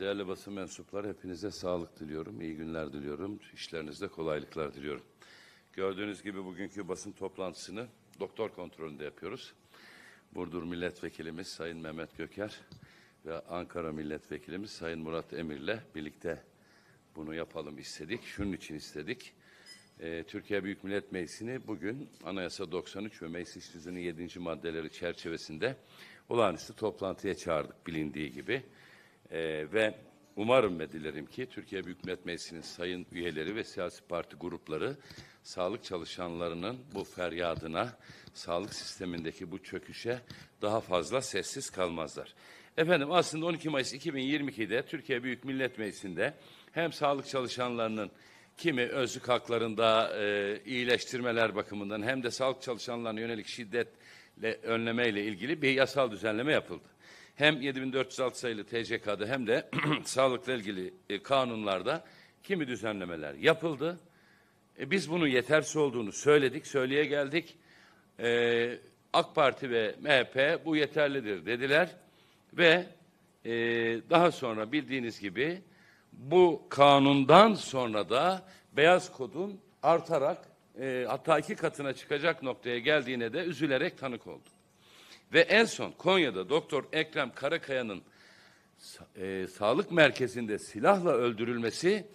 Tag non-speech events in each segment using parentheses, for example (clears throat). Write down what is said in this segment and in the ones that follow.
Değerli basın mensupları hepinize sağlık diliyorum, iyi günler diliyorum, işlerinizde kolaylıklar diliyorum. Gördüğünüz gibi bugünkü basın toplantısını doktor kontrolünde yapıyoruz. Burdur Milletvekilimiz Sayın Mehmet Göker ve Ankara Milletvekilimiz Sayın Murat Emir'le birlikte bunu yapalım istedik. Şunun için istedik. Ee, Türkiye Büyük Millet Meclisi'ni bugün Anayasa 93 ve Meclis Düzeni 7. maddeleri çerçevesinde olağanüstü toplantıya çağırdık bilindiği gibi. Ee, ve umarım ve dilerim ki Türkiye Büyük Millet Meclisi'nin sayın üyeleri ve siyasi parti grupları sağlık çalışanlarının bu feryadına, sağlık sistemindeki bu çöküşe daha fazla sessiz kalmazlar. Efendim aslında 12 Mayıs 2022'de Türkiye Büyük Millet Meclisi'nde hem sağlık çalışanlarının kimi özlük haklarında e, iyileştirmeler bakımından hem de sağlık çalışanlarına yönelik şiddetle önlemeyle ilgili bir yasal düzenleme yapıldı hem 7406 sayılı TCK'da hem de (clears throat) sağlıkla ilgili e, kanunlarda kimi düzenlemeler yapıldı. E, biz bunun yetersiz olduğunu söyledik, söyleye geldik. E, AK Parti ve MHP bu yeterlidir dediler ve e, daha sonra bildiğiniz gibi bu kanundan sonra da beyaz kodun artarak e, hatta iki katına çıkacak noktaya geldiğine de üzülerek tanık oldum. Ve en son Konya'da Doktor Ekrem Karakaya'nın e, sağlık merkezinde silahla öldürülmesi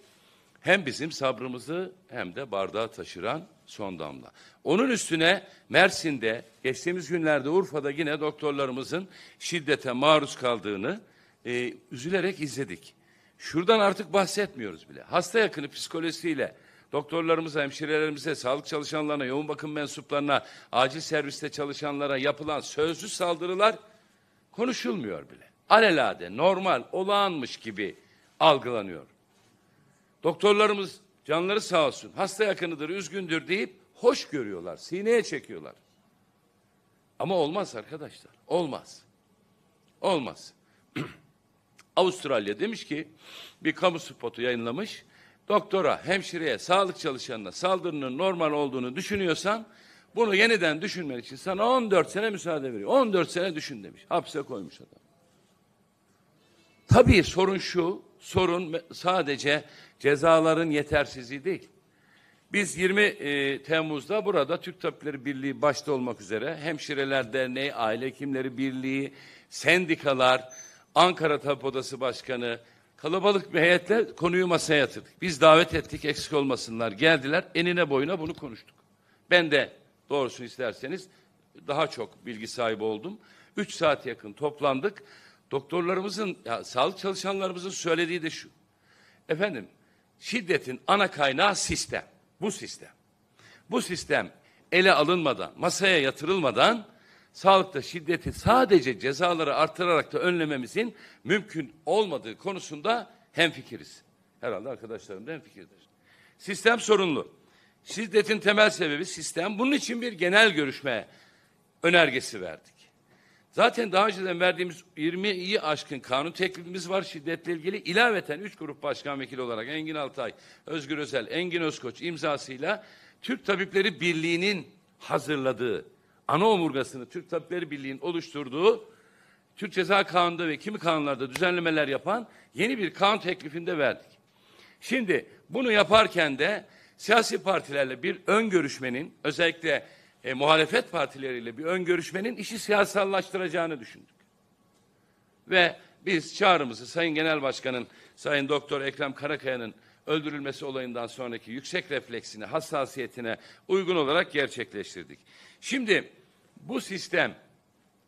hem bizim sabrımızı hem de bardağı taşıran son damla. Onun üstüne Mersin'de geçtiğimiz günlerde Urfa'da yine doktorlarımızın şiddete maruz kaldığını e, üzülerek izledik. Şuradan artık bahsetmiyoruz bile. Hasta yakını psikolojisiyle doktorlarımıza, hemşirelerimize, sağlık çalışanlarına, yoğun bakım mensuplarına, acil serviste çalışanlara yapılan sözlü saldırılar konuşulmuyor bile. Alelade, normal, olağanmış gibi algılanıyor. Doktorlarımız canları sağ olsun, hasta yakınıdır, üzgündür deyip hoş görüyorlar, sineye çekiyorlar. Ama olmaz arkadaşlar, olmaz. Olmaz. (clears throat) Avustralya demiş ki bir kamu spotu yayınlamış doktora, hemşireye, sağlık çalışanına saldırının normal olduğunu düşünüyorsan bunu yeniden düşünmen için sana 14 sene müsaade veriyor. 14 sene düşün demiş. Hapse koymuş adam. Tabii sorun şu, sorun sadece cezaların yetersizliği değil. Biz 20 e, Temmuz'da burada Türk Tabipleri Birliği başta olmak üzere Hemşireler Derneği, Aile Hekimleri Birliği, sendikalar, Ankara Tabip Odası Başkanı, Kalabalık bir heyetle konuyu masaya yatırdık. Biz davet ettik eksik olmasınlar. Geldiler enine boyuna bunu konuştuk. Ben de doğrusunu isterseniz daha çok bilgi sahibi oldum. Üç saat yakın toplandık. Doktorlarımızın, ya, sağlık çalışanlarımızın söylediği de şu. Efendim şiddetin ana kaynağı sistem. Bu sistem. Bu sistem ele alınmadan, masaya yatırılmadan sağlıkta şiddeti sadece cezaları artırarak da önlememizin mümkün olmadığı konusunda hemfikiriz. Herhalde arkadaşlarım da hemfikirdir. Sistem sorunlu. Şiddetin temel sebebi sistem. Bunun için bir genel görüşme önergesi verdik. Zaten daha önceden verdiğimiz 20'yi aşkın kanun teklifimiz var şiddetle ilgili. İlaveten üç grup başkan vekili olarak Engin Altay, Özgür Özel, Engin Özkoç imzasıyla Türk Tabipleri Birliği'nin hazırladığı ana omurgasını Türk Tabipleri Birliği'nin oluşturduğu Türk Ceza Kanunu'nda ve kimi kanunlarda düzenlemeler yapan yeni bir kanun teklifinde verdik. Şimdi bunu yaparken de siyasi partilerle bir ön görüşmenin özellikle e, muhalefet partileriyle bir ön görüşmenin işi siyasallaştıracağını düşündük. Ve biz çağrımızı Sayın Genel Başkan'ın, Sayın Doktor Ekrem Karakaya'nın öldürülmesi olayından sonraki yüksek refleksine, hassasiyetine uygun olarak gerçekleştirdik. Şimdi bu sistem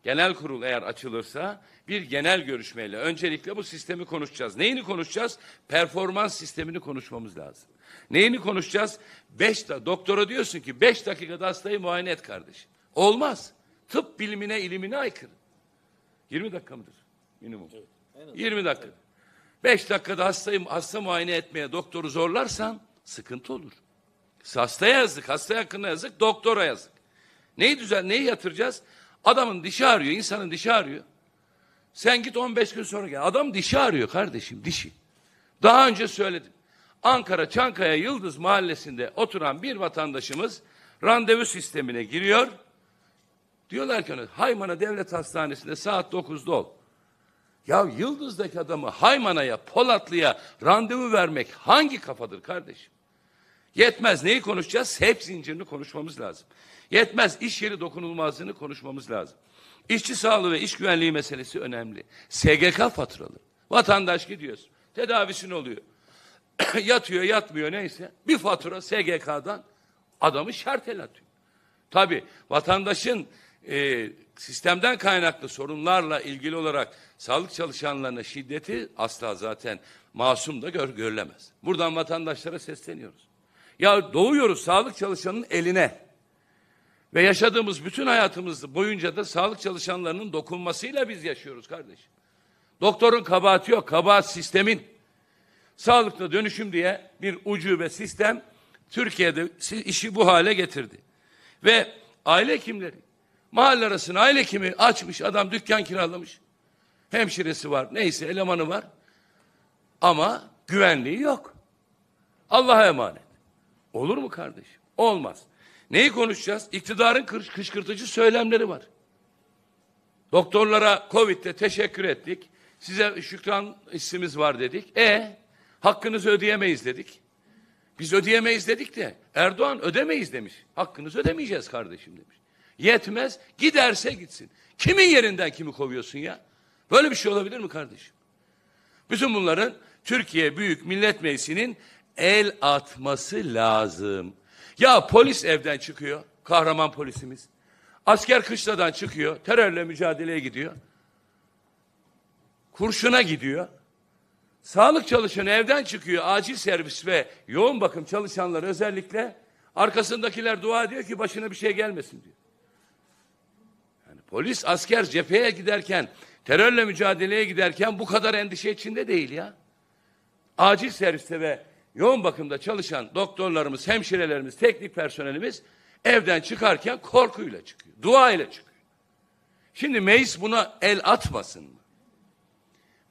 genel kurul eğer açılırsa bir genel görüşmeyle öncelikle bu sistemi konuşacağız. Neyini konuşacağız? Performans sistemini konuşmamız lazım. Neyini konuşacağız? Beş da doktora diyorsun ki beş dakikada hastayı muayene et kardeşim. Olmaz. Tıp bilimine, ilimine aykırı. 20 dakika mıdır minimum? Evet, 20 dakika. Evet. 5 dakikada hastayı hasta muayene etmeye doktoru zorlarsan sıkıntı olur. Hastaya yazık, hasta yakınına yazık, doktora yazık. Neyi düzen, neyi yatıracağız? Adamın dişi ağrıyor, insanın dişi ağrıyor. Sen git 15 gün sonra gel. Adam dişi ağrıyor kardeşim, dişi. Daha önce söyledim. Ankara Çankaya Yıldız Mahallesi'nde oturan bir vatandaşımız randevu sistemine giriyor. Diyorlar ki Haymana Devlet Hastanesi'nde saat 9'da ol. Ya Yıldız'daki adamı Haymana'ya, Polatlı'ya randevu vermek hangi kafadır kardeşim? Yetmez. Neyi konuşacağız? Hep zincirini konuşmamız lazım. Yetmez iş yeri dokunulmazlığını konuşmamız lazım. İşçi sağlığı ve iş güvenliği meselesi önemli. SGK faturalı. Vatandaş gidiyorsun. tedavisin oluyor. (coughs) Yatıyor yatmıyor neyse. Bir fatura SGK'dan adamı şartel atıyor. Tabii vatandaşın e, sistemden kaynaklı sorunlarla ilgili olarak sağlık çalışanlarına şiddeti asla zaten masum da gör, görülemez. Buradan vatandaşlara sesleniyoruz. Ya doğuyoruz sağlık çalışanının eline. Ve yaşadığımız bütün hayatımız boyunca da sağlık çalışanlarının dokunmasıyla biz yaşıyoruz kardeşim. Doktorun kabahati yok, kabahat sistemin. Sağlıklı dönüşüm diye bir ucube sistem Türkiye'de işi bu hale getirdi. Ve aile hekimleri, mahalle arasına aile hekimi açmış, adam dükkan kiralamış. Hemşiresi var, neyse elemanı var. Ama güvenliği yok. Allah'a emanet. Olur mu kardeşim? Olmaz. Neyi konuşacağız? İktidarın kışkırtıcı söylemleri var. Doktorlara Covid'de teşekkür ettik. Size şükran hissimiz var dedik. E hakkınızı ödeyemeyiz dedik. Biz ödeyemeyiz dedik de Erdoğan ödemeyiz demiş. Hakkınızı ödemeyeceğiz kardeşim demiş. Yetmez giderse gitsin. Kimin yerinden kimi kovuyorsun ya? Böyle bir şey olabilir mi kardeşim? Bütün bunların Türkiye Büyük Millet Meclisi'nin el atması lazım. Ya polis evden çıkıyor, kahraman polisimiz. Asker kışladan çıkıyor, terörle mücadeleye gidiyor. Kurşuna gidiyor. Sağlık çalışanı evden çıkıyor, acil servis ve yoğun bakım çalışanları özellikle arkasındakiler dua ediyor ki başına bir şey gelmesin diyor. Yani polis asker cepheye giderken, terörle mücadeleye giderken bu kadar endişe içinde değil ya. Acil serviste ve yoğun bakımda çalışan doktorlarımız, hemşirelerimiz, teknik personelimiz evden çıkarken korkuyla çıkıyor. Dua ile çıkıyor. Şimdi meclis buna el atmasın mı?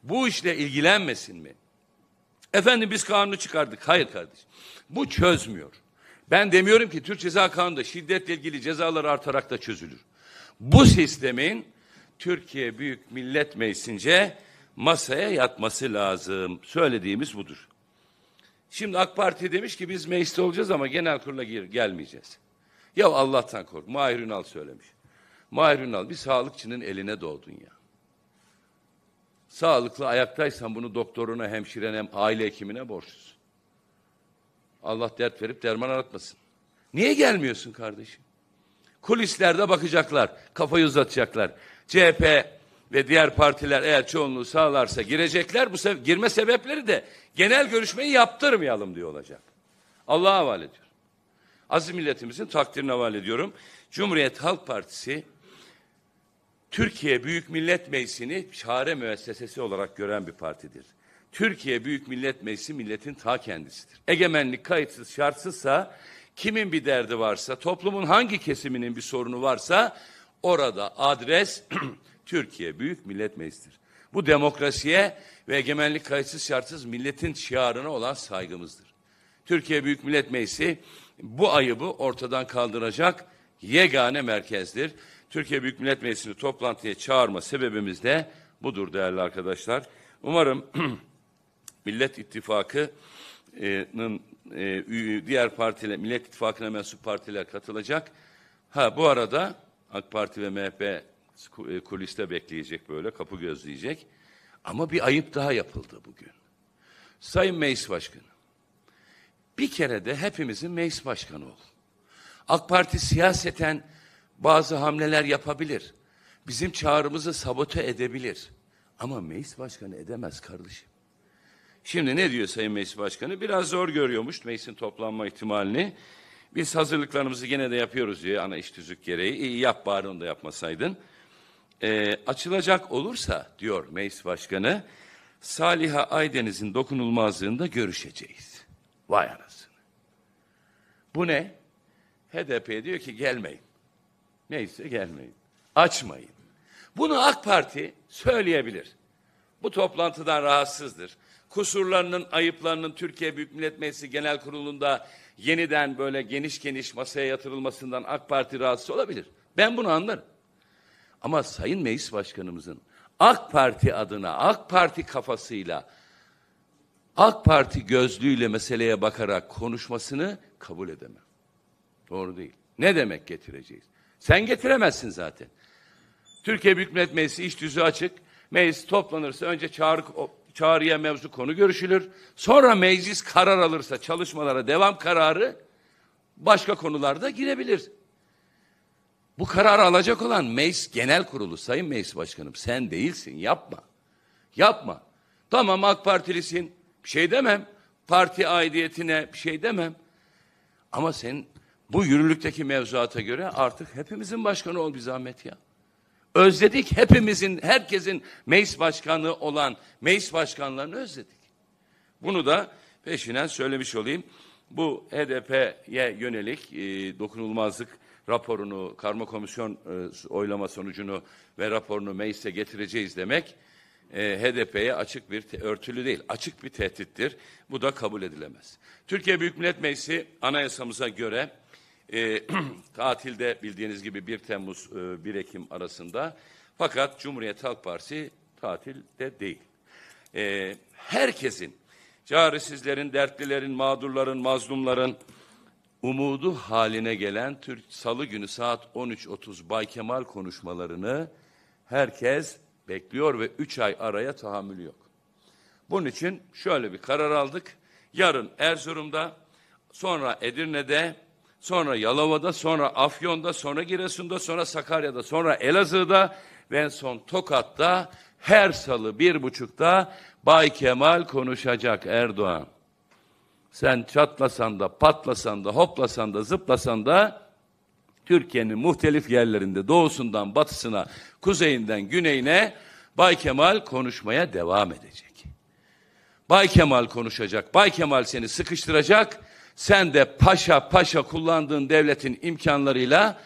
Bu işle ilgilenmesin mi? Efendim biz kanunu çıkardık. Hayır kardeş. Bu çözmüyor. Ben demiyorum ki Türk Ceza Kanunu'nda şiddetle ilgili cezalar artarak da çözülür. Bu sistemin Türkiye Büyük Millet Meclisi'nce masaya yatması lazım. Söylediğimiz budur. Şimdi AK Parti demiş ki biz mecliste olacağız ama genel kurula gir, gelmeyeceğiz. Ya Allah'tan kork. Mahir Ünal söylemiş. Mahir Ünal bir sağlıkçının eline doğdun ya. Sağlıklı ayaktaysan bunu doktoruna, hemşirene, hem aile hekimine borçlusun. Allah dert verip derman aratmasın. Niye gelmiyorsun kardeşim? Kulislerde bakacaklar, kafayı uzatacaklar. CHP ve diğer partiler eğer çoğunluğu sağlarsa girecekler. Bu se girme sebepleri de genel görüşmeyi yaptırmayalım diye olacak. Allah'a havale ediyorum. Aziz milletimizin takdirine havale ediyorum. Cumhuriyet Halk Partisi Türkiye Büyük Millet Meclisi'ni çare müessesesi olarak gören bir partidir. Türkiye Büyük Millet Meclisi milletin ta kendisidir. Egemenlik kayıtsız şartsızsa kimin bir derdi varsa, toplumun hangi kesiminin bir sorunu varsa orada adres (clears throat) Türkiye Büyük Millet Meclisi'dir. Bu demokrasiye ve egemenlik kayıtsız şartsız milletin şiarına olan saygımızdır. Türkiye Büyük Millet Meclisi bu ayıbı ortadan kaldıracak yegane merkezdir. Türkiye Büyük Millet Meclisi'ni toplantıya çağırma sebebimiz de budur değerli arkadaşlar. Umarım (clears throat) Millet İttifakı'nın e, diğer partiler, Millet İttifakı'na mensup partiler katılacak. Ha bu arada AK Parti ve MHP e, kuliste bekleyecek böyle kapı gözleyecek. Ama bir ayıp daha yapıldı bugün. Sayın Meclis Başkanı, bir kere de hepimizin meclis başkanı ol. AK Parti siyaseten bazı hamleler yapabilir. Bizim çağrımızı sabote edebilir. Ama meclis başkanı edemez kardeşim. Şimdi ne diyor Sayın Meclis Başkanı? Biraz zor görüyormuş meclisin toplanma ihtimalini. Biz hazırlıklarımızı gene de yapıyoruz diyor ana iş tüzük gereği. İyi yap bari onu da yapmasaydın e, açılacak olursa diyor meclis başkanı Saliha Aydeniz'in dokunulmazlığında görüşeceğiz. Vay anasını. Bu ne? HDP diyor ki gelmeyin. Neyse gelmeyin. Açmayın. Bunu AK Parti söyleyebilir. Bu toplantıdan rahatsızdır. Kusurlarının, ayıplarının Türkiye Büyük Millet Meclisi Genel Kurulu'nda yeniden böyle geniş geniş masaya yatırılmasından AK Parti rahatsız olabilir. Ben bunu anlarım. Ama Sayın Meclis Başkanımızın AK Parti adına, AK Parti kafasıyla, AK Parti gözlüğüyle meseleye bakarak konuşmasını kabul edemem. Doğru değil. Ne demek getireceğiz? Sen getiremezsin zaten. Türkiye Büyük Millet Meclisi iş düzü açık. Meclis toplanırsa önce çağrı, çağrıya mevzu konu görüşülür. Sonra meclis karar alırsa çalışmalara devam kararı başka konularda girebilir. Bu kararı alacak olan meclis genel kurulu sayın meclis başkanım sen değilsin yapma. Yapma. Tamam AK Partilisin bir şey demem. Parti aidiyetine bir şey demem. Ama sen bu yürürlükteki mevzuata göre artık hepimizin başkanı ol bir zahmet ya. Özledik hepimizin, herkesin meclis başkanı olan meclis başkanlarını özledik. Bunu da peşinen söylemiş olayım. Bu HDP'ye yönelik e, dokunulmazlık raporunu, karma komisyon e, oylama sonucunu ve raporunu meclise getireceğiz demek e, HDP'ye açık bir örtülü değil, açık bir tehdittir. Bu da kabul edilemez. Türkiye Büyük Millet Meclisi anayasamıza göre e, (clears throat) tatilde bildiğiniz gibi 1 Temmuz e, Ekim arasında fakat Cumhuriyet Halk Partisi tatilde değil. E, herkesin, çaresizlerin, dertlilerin, mağdurların, mazlumların, umudu haline gelen Türk Salı günü saat 13.30 Bay Kemal konuşmalarını herkes bekliyor ve 3 ay araya tahammülü yok. Bunun için şöyle bir karar aldık. Yarın Erzurum'da, sonra Edirne'de, sonra Yalova'da, sonra Afyon'da, sonra Giresun'da, sonra Sakarya'da, sonra Elazığ'da ve en son Tokat'ta her salı bir buçukta Bay Kemal konuşacak Erdoğan. Sen çatlasan da, patlasan da, hoplasan da, zıplasan da Türkiye'nin muhtelif yerlerinde doğusundan batısına, kuzeyinden güneyine Bay Kemal konuşmaya devam edecek. Bay Kemal konuşacak. Bay Kemal seni sıkıştıracak. Sen de paşa paşa kullandığın devletin imkanlarıyla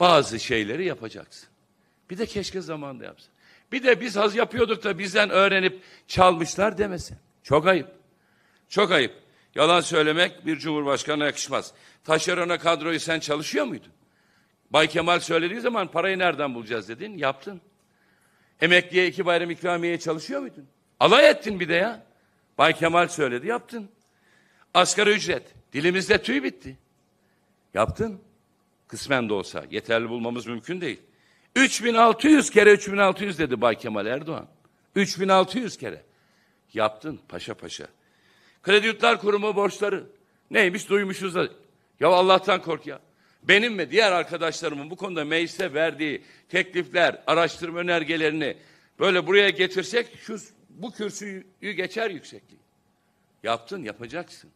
bazı şeyleri yapacaksın. Bir de keşke zamanda yapsın. Bir de biz haz yapıyorduk da bizden öğrenip çalmışlar demesin. Çok ayıp. Çok ayıp. Yalan söylemek bir cumhurbaşkanına yakışmaz. Taşerona kadroyu sen çalışıyor muydun? Bay Kemal söylediği zaman parayı nereden bulacağız dedin, yaptın. Emekliye iki bayram ikramiye çalışıyor muydun? Alay ettin bir de ya. Bay Kemal söyledi, yaptın. Asgari ücret, dilimizde tüy bitti. Yaptın. Kısmen de olsa, yeterli bulmamız mümkün değil. 3600 kere 3600 dedi Bay Kemal Erdoğan. 3600 kere. Yaptın paşa paşa. Kredi Yurtlar Kurumu borçları. Neymiş duymuşuz da. Ya Allah'tan kork ya. Benim ve diğer arkadaşlarımın bu konuda meclise verdiği teklifler, araştırma önergelerini böyle buraya getirsek şu bu kürsüyü geçer yüksekliği. Yaptın, yapacaksın.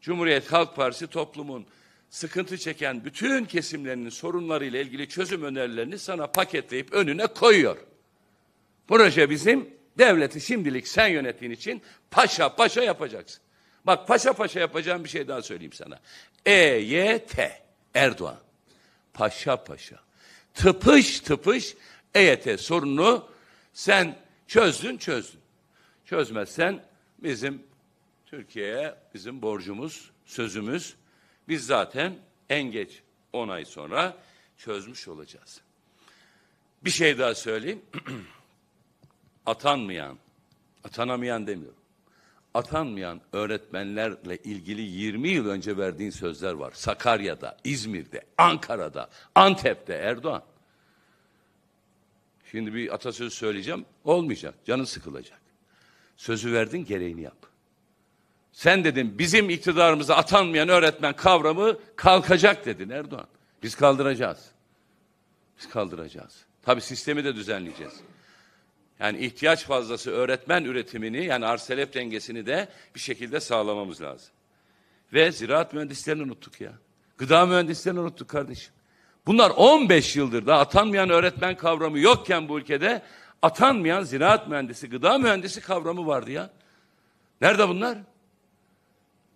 Cumhuriyet Halk Partisi toplumun sıkıntı çeken bütün kesimlerinin sorunlarıyla ilgili çözüm önerilerini sana paketleyip önüne koyuyor. Proje bizim Devleti şimdilik sen yönettiğin için paşa paşa yapacaksın. Bak paşa paşa yapacağım bir şey daha söyleyeyim sana. EYT Erdoğan. Paşa paşa. Tıpış tıpış EYT sorununu sen çözdün çözdün. Çözmezsen bizim Türkiye'ye bizim borcumuz, sözümüz biz zaten en geç 10 ay sonra çözmüş olacağız. Bir şey daha söyleyeyim. (clears throat) atanmayan, atanamayan demiyorum. Atanmayan öğretmenlerle ilgili 20 yıl önce verdiğin sözler var. Sakarya'da, İzmir'de, Ankara'da, Antep'te Erdoğan. Şimdi bir atasözü söyleyeceğim. Olmayacak. canı sıkılacak. Sözü verdin gereğini yap. Sen dedin bizim iktidarımıza atanmayan öğretmen kavramı kalkacak dedin Erdoğan. Biz kaldıracağız. Biz kaldıracağız. Tabii sistemi de düzenleyeceğiz yani ihtiyaç fazlası öğretmen üretimini yani arselep dengesini de bir şekilde sağlamamız lazım. Ve ziraat mühendislerini unuttuk ya. Gıda mühendislerini unuttuk kardeşim. Bunlar 15 yıldır da atanmayan öğretmen kavramı yokken bu ülkede atanmayan ziraat mühendisi, gıda mühendisi kavramı vardı ya. Nerede bunlar?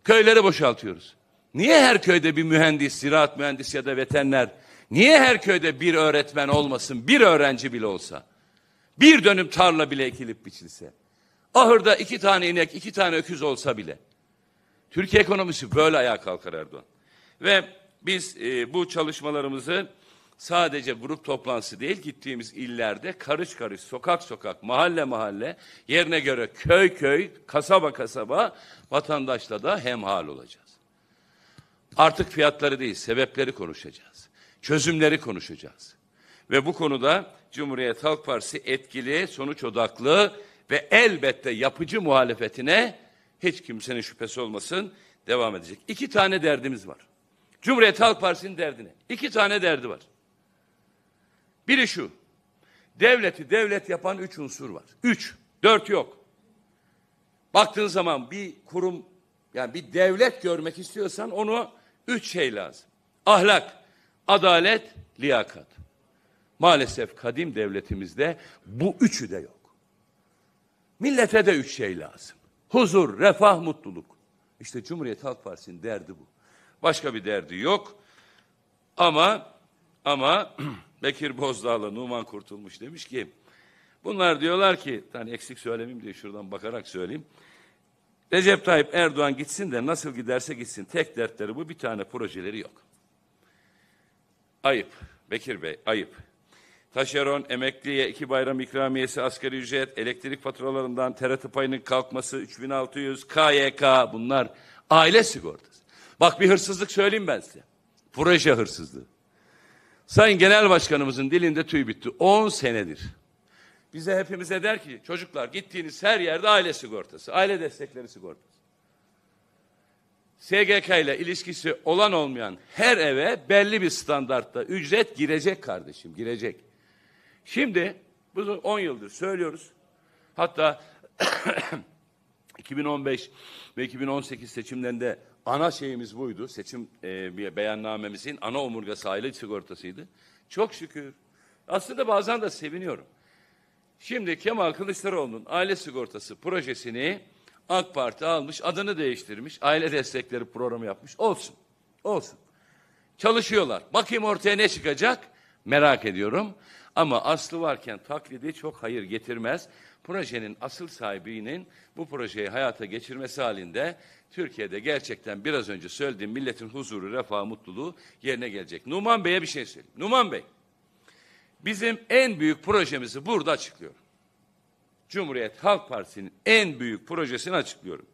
Köylere boşaltıyoruz. Niye her köyde bir mühendis, ziraat mühendisi ya da veteriner? Niye her köyde bir öğretmen olmasın, bir öğrenci bile olsa? Bir dönüm tarla bile ekilip biçilse. Ahırda iki tane inek, iki tane öküz olsa bile. Türkiye ekonomisi böyle ayağa kalkar Erdoğan. Ve biz e, bu çalışmalarımızı sadece grup toplantısı değil gittiğimiz illerde karış karış, sokak sokak, mahalle mahalle, yerine göre köy köy, kasaba kasaba vatandaşla da hemhal olacağız. Artık fiyatları değil, sebepleri konuşacağız. Çözümleri konuşacağız. Ve bu konuda Cumhuriyet Halk Partisi etkili, sonuç odaklı ve elbette yapıcı muhalefetine hiç kimsenin şüphesi olmasın devam edecek. İki tane derdimiz var. Cumhuriyet Halk Partisi'nin derdine. İki tane derdi var. Biri şu. Devleti devlet yapan üç unsur var. Üç. Dört yok. Baktığın zaman bir kurum yani bir devlet görmek istiyorsan onu üç şey lazım. Ahlak, adalet, liyakat. Maalesef kadim devletimizde bu üçü de yok. Millete de üç şey lazım. Huzur, refah, mutluluk. İşte Cumhuriyet Halk Partisi'nin derdi bu. Başka bir derdi yok. Ama ama (clears throat) Bekir Bozdağ'la Numan Kurtulmuş demiş ki bunlar diyorlar ki hani eksik söylemeyeyim diye şuradan bakarak söyleyeyim. Recep Tayyip Erdoğan gitsin de nasıl giderse gitsin tek dertleri bu bir tane projeleri yok. Ayıp Bekir Bey ayıp taşeron, emekliye, iki bayram ikramiyesi, asgari ücret, elektrik faturalarından TRT payının kalkması, 3600, KYK bunlar aile sigortası. Bak bir hırsızlık söyleyeyim ben size. Proje hırsızlığı. Sayın Genel Başkanımızın dilinde tüy bitti. 10 senedir. Bize hepimize der ki çocuklar gittiğiniz her yerde aile sigortası, aile destekleri sigortası. SGK ile ilişkisi olan olmayan her eve belli bir standartta ücret girecek kardeşim, girecek. Şimdi bunu 10 yıldır söylüyoruz. Hatta 2015 (clears throat) ve 2018 seçimlerinde ana şeyimiz buydu. Seçim e, beyannamemizin ana omurgası aile sigortasıydı. Çok şükür. Aslında bazen de seviniyorum. Şimdi Kemal Kılıçdaroğlu'nun aile sigortası projesini AK Parti almış, adını değiştirmiş, aile destekleri programı yapmış. Olsun, olsun. Çalışıyorlar. Bakayım ortaya ne çıkacak? Merak ediyorum. Ama aslı varken taklidi çok hayır getirmez. Projenin asıl sahibinin bu projeyi hayata geçirmesi halinde Türkiye'de gerçekten biraz önce söylediğim milletin huzuru, refahı, mutluluğu yerine gelecek. Numan Bey'e bir şey söyleyeyim. Numan Bey, bizim en büyük projemizi burada açıklıyorum. Cumhuriyet Halk Partisi'nin en büyük projesini açıklıyorum.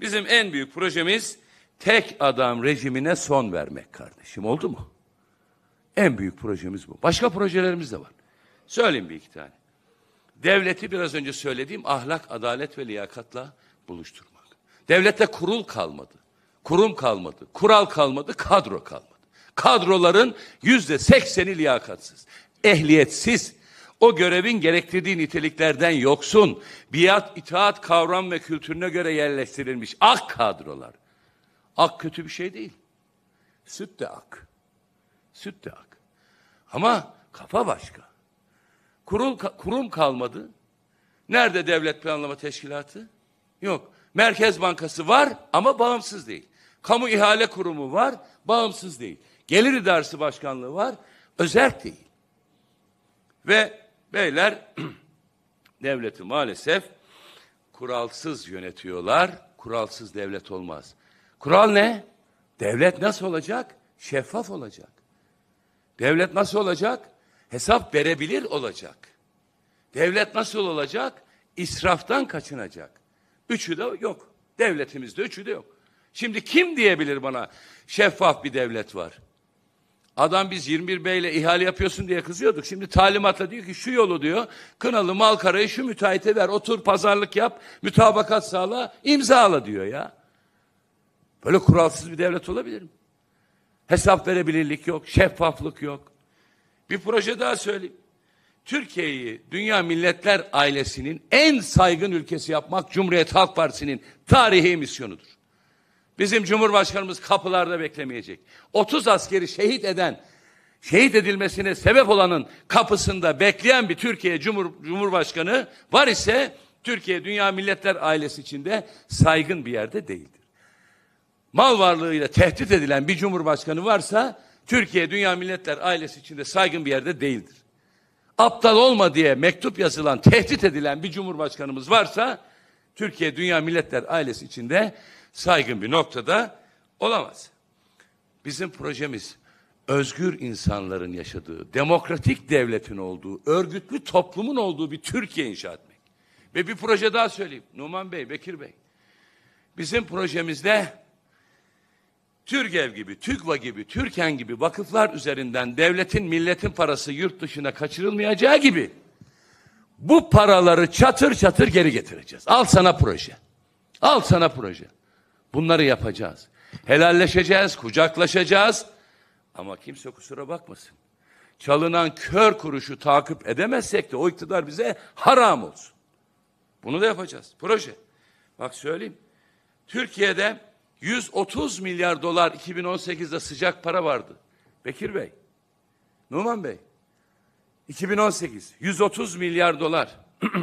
Bizim en büyük projemiz tek adam rejimine son vermek kardeşim oldu mu? En büyük projemiz bu. Başka projelerimiz de var. Söyleyeyim bir iki tane. Devleti biraz önce söylediğim ahlak, adalet ve liyakatla buluşturmak. Devlette kurul kalmadı, kurum kalmadı, kural kalmadı, kadro kalmadı. Kadroların yüzde sekseni liyakatsız, ehliyetsiz, o görevin gerektirdiği niteliklerden yoksun, biat, itaat kavram ve kültürüne göre yerleştirilmiş ak kadrolar. Ak kötü bir şey değil. Süt de ak. Süt de ak. Ama kafa başka kurul, kurum kalmadı. Nerede devlet planlama teşkilatı? Yok. Merkez Bankası var ama bağımsız değil. Kamu ihale Kurumu var, bağımsız değil. Gelir idaresi Başkanlığı var, özel değil. Ve beyler (clears throat) devleti maalesef kuralsız yönetiyorlar. Kuralsız devlet olmaz. Kural ne? Devlet nasıl olacak? Şeffaf olacak. Devlet nasıl olacak? hesap verebilir olacak. Devlet nasıl olacak? İsraftan kaçınacak. Üçü de yok. Devletimizde üçü de yok. Şimdi kim diyebilir bana şeffaf bir devlet var? Adam biz 21 beyle ihale yapıyorsun diye kızıyorduk. Şimdi talimatla diyor ki şu yolu diyor. Kınalı Malkara'yı şu müteahhite ver. Otur pazarlık yap. Mütabakat sağla. imzala diyor ya. Böyle kuralsız bir devlet olabilir mi? Hesap verebilirlik yok. Şeffaflık yok. Bir proje daha söyleyeyim. Türkiye'yi dünya milletler ailesinin en saygın ülkesi yapmak Cumhuriyet Halk Partisi'nin tarihi misyonudur. Bizim Cumhurbaşkanımız kapılarda beklemeyecek. 30 askeri şehit eden, şehit edilmesine sebep olanın kapısında bekleyen bir Türkiye Cumhur, Cumhurbaşkanı var ise Türkiye dünya milletler ailesi içinde saygın bir yerde değildir. Mal varlığıyla tehdit edilen bir cumhurbaşkanı varsa Türkiye Dünya Milletler ailesi içinde saygın bir yerde değildir. Aptal olma diye mektup yazılan, tehdit edilen bir cumhurbaşkanımız varsa Türkiye Dünya Milletler ailesi içinde saygın bir noktada olamaz. Bizim projemiz özgür insanların yaşadığı, demokratik devletin olduğu, örgütlü toplumun olduğu bir Türkiye inşa etmek. Ve bir proje daha söyleyeyim. Numan Bey, Bekir Bey. Bizim projemizde TÜRGEV gibi, TÜGVA gibi, TÜRKEN gibi vakıflar üzerinden devletin, milletin parası yurt dışına kaçırılmayacağı gibi bu paraları çatır çatır geri getireceğiz. Al sana proje. Al sana proje. Bunları yapacağız. Helalleşeceğiz, kucaklaşacağız. Ama kimse kusura bakmasın. Çalınan kör kuruşu takip edemezsek de o iktidar bize haram olsun. Bunu da yapacağız. Proje. Bak söyleyeyim. Türkiye'de 130 milyar dolar 2018'de sıcak para vardı. Bekir Bey, Numan Bey, 2018 130 milyar dolar. (clears throat)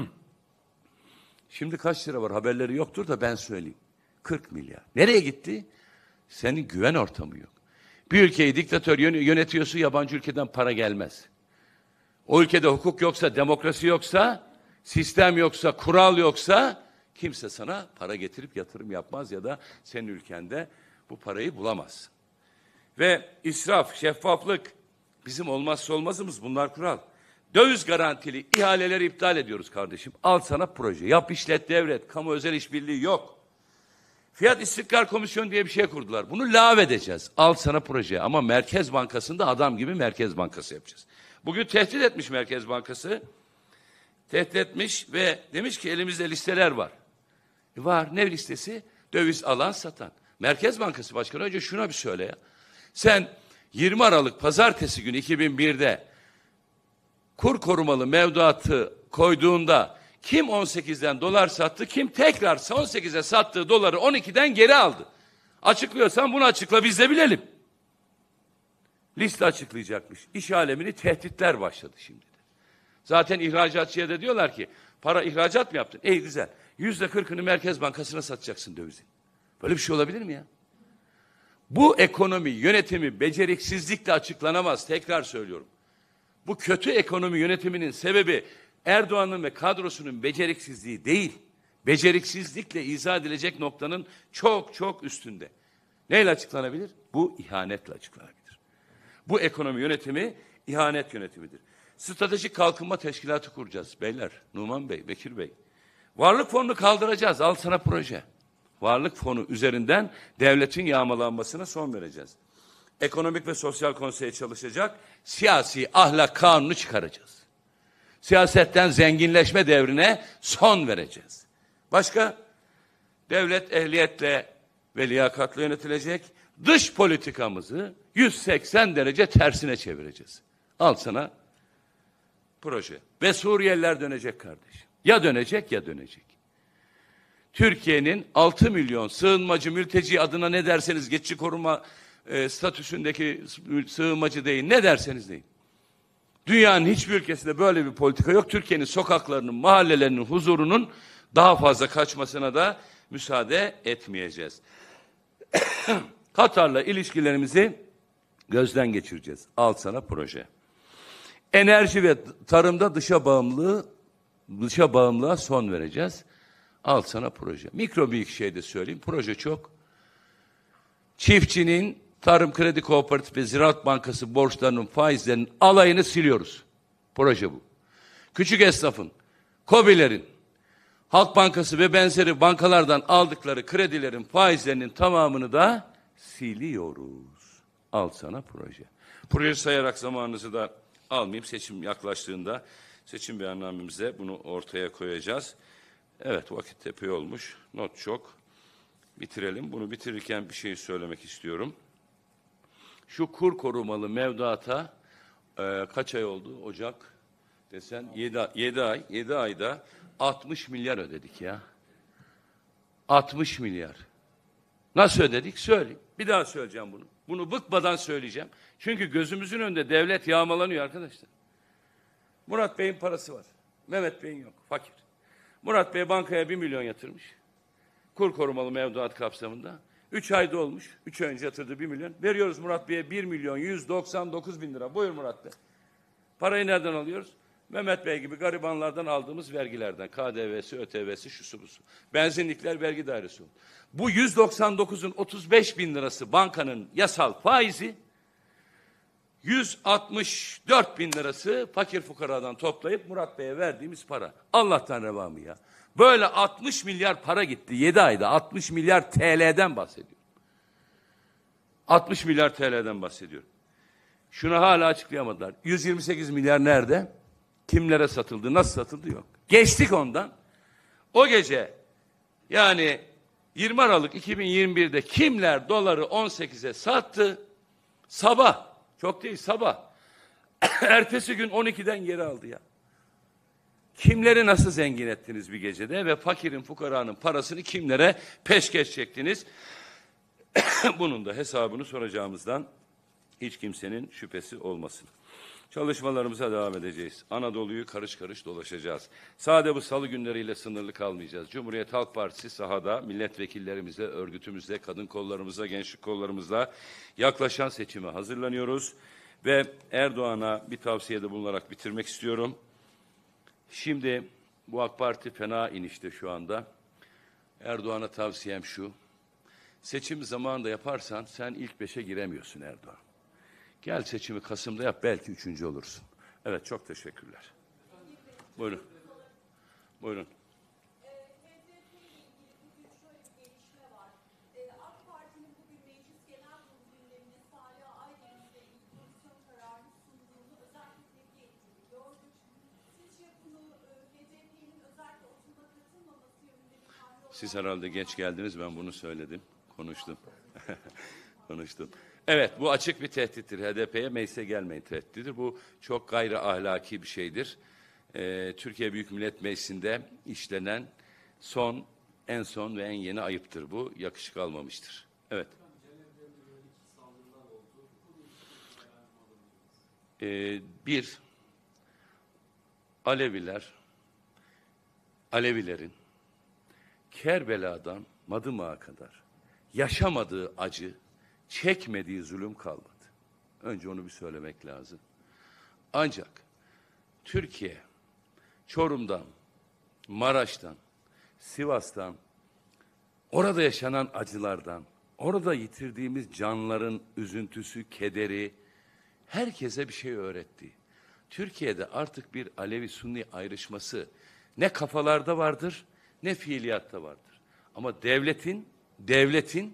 Şimdi kaç lira var haberleri yoktur da ben söyleyeyim. 40 milyar. Nereye gitti? Senin güven ortamı yok. Bir ülkeyi diktatör yönetiyorsa yabancı ülkeden para gelmez. O ülkede hukuk yoksa, demokrasi yoksa, sistem yoksa, kural yoksa Kimse sana para getirip yatırım yapmaz ya da senin ülkende bu parayı bulamaz. Ve israf, şeffaflık bizim olmazsa olmazımız bunlar kural. Döviz garantili ihaleleri iptal ediyoruz kardeşim. Al sana proje. Yap işlet devret. Kamu özel işbirliği yok. Fiyat İstikrar Komisyonu diye bir şey kurdular. Bunu lav edeceğiz. Al sana proje. Ama Merkez Bankası'nda adam gibi Merkez Bankası yapacağız. Bugün tehdit etmiş Merkez Bankası. Tehdit etmiş ve demiş ki elimizde listeler var. Var. Ne listesi? Döviz alan satan. Merkez Bankası Başkanı önce şuna bir söyle ya. Sen 20 Aralık Pazartesi günü 2001'de kur korumalı mevduatı koyduğunda kim 18'den dolar sattı, kim tekrar 18'e sattığı doları 12'den geri aldı. Açıklıyorsan bunu açıkla biz de bilelim. Liste açıklayacakmış. İş alemini tehditler başladı şimdi. Zaten ihracatçıya da diyorlar ki para ihracat mı yaptın? Ey güzel yüzde kırkını Merkez Bankası'na satacaksın dövizin. Böyle bir şey olabilir mi ya? Bu ekonomi yönetimi beceriksizlikle açıklanamaz. Tekrar söylüyorum. Bu kötü ekonomi yönetiminin sebebi Erdoğan'ın ve kadrosunun beceriksizliği değil. Beceriksizlikle izah edilecek noktanın çok çok üstünde. Neyle açıklanabilir? Bu ihanetle açıklanabilir. Bu ekonomi yönetimi ihanet yönetimidir. Stratejik Kalkınma Teşkilatı kuracağız beyler. Numan Bey, Bekir Bey. Varlık fonunu kaldıracağız. Al sana proje. Varlık fonu üzerinden devletin yağmalanmasına son vereceğiz. Ekonomik ve Sosyal Konsey çalışacak. Siyasi ahlak kanunu çıkaracağız. Siyasetten zenginleşme devrine son vereceğiz. Başka? Devlet ehliyetle ve liyakatla yönetilecek. Dış politikamızı 180 derece tersine çevireceğiz. Al sana proje. Ve Suriyeliler dönecek kardeş. Ya dönecek ya dönecek. Türkiye'nin 6 milyon sığınmacı mülteci adına ne derseniz geçici koruma e, statüsündeki sığınmacı deyin ne derseniz deyin. Dünyanın hiçbir ülkesinde böyle bir politika yok. Türkiye'nin sokaklarının, mahallelerinin huzurunun daha fazla kaçmasına da müsaade etmeyeceğiz. (coughs) Katar'la ilişkilerimizi gözden geçireceğiz. Al sana proje. Enerji ve tarımda dışa bağımlılığı dışa bağımlılığa son vereceğiz. Al sana proje. Mikro büyük şey de söyleyeyim. Proje çok. Çiftçinin Tarım Kredi Kooperatifi ve Ziraat Bankası borçlarının faizlerinin alayını siliyoruz. Proje bu. Küçük esnafın, COBİ'lerin, Halk Bankası ve benzeri bankalardan aldıkları kredilerin faizlerinin tamamını da siliyoruz. Al sana proje. Proje sayarak zamanınızı da almayayım seçim yaklaştığında. Seçim beyannamemizde bunu ortaya koyacağız. Evet vakit tepe olmuş. Not çok. Bitirelim. Bunu bitirirken bir şey söylemek istiyorum. Şu kur korumalı mevduata e, kaç ay oldu? Ocak desen 7 7 ay 7 ayda 60 milyar ödedik ya. 60 milyar. Nasıl ödedik? Söyleyeyim. Bir daha söyleyeceğim bunu. Bunu bıkmadan söyleyeceğim. Çünkü gözümüzün önünde devlet yağmalanıyor arkadaşlar. Murat Bey'in parası var. Mehmet Bey'in yok. Fakir. Murat Bey bankaya bir milyon yatırmış. Kur korumalı mevduat kapsamında. Üç ayda olmuş. Üç ay önce yatırdı bir milyon. Veriyoruz Murat Bey'e bir milyon yüz doksan dokuz bin lira. Buyur Murat Bey. Parayı nereden alıyoruz? Mehmet Bey gibi garibanlardan aldığımız vergilerden. KDV'si, ÖTV'si, şusu busu. Benzinlikler vergi dairesi oldu. Bu 199'un 35 bin lirası bankanın yasal faizi 164 bin lirası fakir fukaradan toplayıp Murat Bey'e verdiğimiz para. Allah'tan revamı ya. Böyle 60 milyar para gitti 7 ayda. 60 milyar TL'den bahsediyorum. 60 milyar TL'den bahsediyorum. Şunu hala açıklayamadılar. 128 milyar nerede? Kimlere satıldı? Nasıl satıldı? Yok. Geçtik ondan. O gece yani 20 Aralık 2021'de kimler doları 18'e sattı? Sabah çok değil sabah. (coughs) Ertesi gün 12'den geri aldı ya. Kimleri nasıl zengin ettiniz bir gecede ve fakirin fukaranın parasını kimlere peşkeş çektiniz? (coughs) Bunun da hesabını soracağımızdan hiç kimsenin şüphesi olmasın. Çalışmalarımıza devam edeceğiz. Anadolu'yu karış karış dolaşacağız. Sade bu salı günleriyle sınırlı kalmayacağız. Cumhuriyet Halk Partisi sahada milletvekillerimizle, örgütümüzle, kadın kollarımızla, gençlik kollarımızla yaklaşan seçime hazırlanıyoruz. Ve Erdoğan'a bir tavsiyede bulunarak bitirmek istiyorum. Şimdi bu AK Parti fena inişte şu anda. Erdoğan'a tavsiyem şu. Seçim zamanında yaparsan sen ilk beşe giremiyorsun Erdoğan. Gel seçimi Kasım'da yap belki üçüncü olursun. Evet çok teşekkürler. Buyurun. Buyurun. Siz herhalde geç geldiniz ben bunu söyledim. Konuştum. (laughs) Konuştum. Evet bu açık bir tehdittir. HDP'ye meclise gelmeyin tehdididir. Bu çok gayri ahlaki bir şeydir. Ee, Türkiye Büyük Millet Meclisi'nde işlenen son, en son ve en yeni ayıptır bu. Yakışık almamıştır. Evet. Ee, bir, Aleviler, Alevilerin Kerbela'dan Madımağa kadar yaşamadığı acı çekmediği zulüm kalmadı. Önce onu bir söylemek lazım. Ancak Türkiye Çorum'dan, Maraş'tan, Sivas'tan, orada yaşanan acılardan, orada yitirdiğimiz canların üzüntüsü, kederi herkese bir şey öğretti. Türkiye'de artık bir Alevi-Sunni ayrışması ne kafalarda vardır ne fiiliyatta vardır. Ama devletin, devletin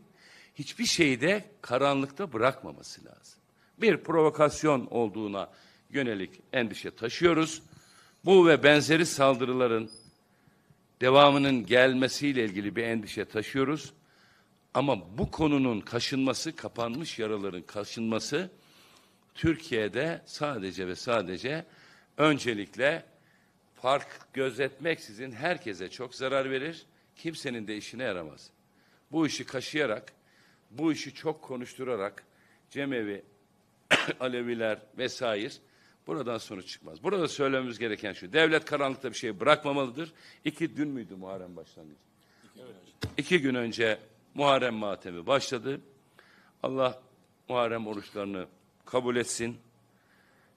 hiçbir şeyi de karanlıkta bırakmaması lazım. Bir provokasyon olduğuna yönelik endişe taşıyoruz. Bu ve benzeri saldırıların devamının gelmesiyle ilgili bir endişe taşıyoruz. Ama bu konunun kaşınması, kapanmış yaraların kaşınması Türkiye'de sadece ve sadece öncelikle fark gözetmeksizin herkese çok zarar verir. Kimsenin de işine yaramaz. Bu işi kaşıyarak bu işi çok konuşturarak Cemevi, (coughs) Aleviler vesaire buradan sonuç çıkmaz. Burada söylememiz gereken şu. Devlet karanlıkta bir şey bırakmamalıdır. İki dün müydü Muharrem başlangıcı? İki gün önce, İki gün önce Muharrem matemi başladı. Allah Muharrem oruçlarını kabul etsin.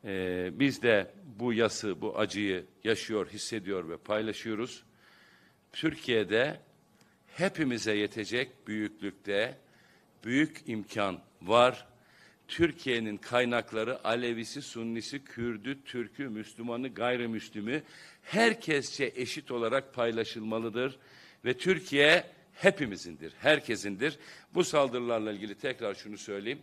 Ee, biz de bu yası, bu acıyı yaşıyor, hissediyor ve paylaşıyoruz. Türkiye'de hepimize yetecek büyüklükte büyük imkan var. Türkiye'nin kaynakları Alevisi, Sunnisi, Kürdü, Türkü, Müslümanı, gayrimüslimi herkesçe eşit olarak paylaşılmalıdır. Ve Türkiye hepimizindir, herkesindir. Bu saldırılarla ilgili tekrar şunu söyleyeyim.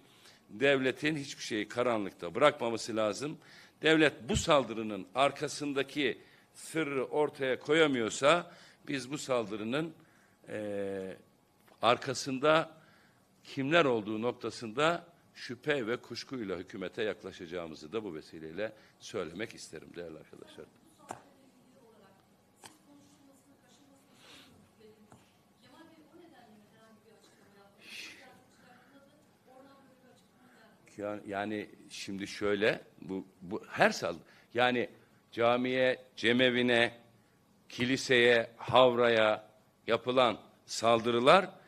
Devletin hiçbir şeyi karanlıkta bırakmaması lazım. Devlet bu saldırının arkasındaki sırrı ortaya koyamıyorsa biz bu saldırının e, arkasında kimler olduğu noktasında şüphe ve kuşkuyla hükümete yaklaşacağımızı da bu vesileyle söylemek isterim değerli arkadaşlar. Yani, şimdi şöyle bu, bu her sal yani camiye, cemevine, kiliseye, havraya yapılan saldırılar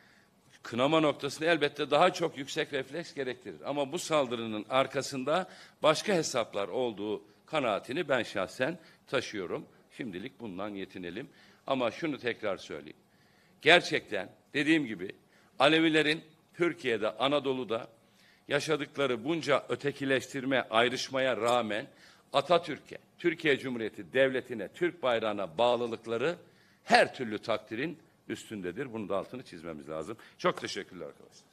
kınama noktasında elbette daha çok yüksek refleks gerektirir. Ama bu saldırının arkasında başka hesaplar olduğu kanaatini ben şahsen taşıyorum. Şimdilik bundan yetinelim. Ama şunu tekrar söyleyeyim. Gerçekten dediğim gibi Alevilerin Türkiye'de, Anadolu'da yaşadıkları bunca ötekileştirme, ayrışmaya rağmen Atatürk'e, Türkiye Cumhuriyeti Devleti'ne, Türk bayrağına bağlılıkları her türlü takdirin üstündedir. Bunu da altını çizmemiz lazım. Çok teşekkürler arkadaşlar.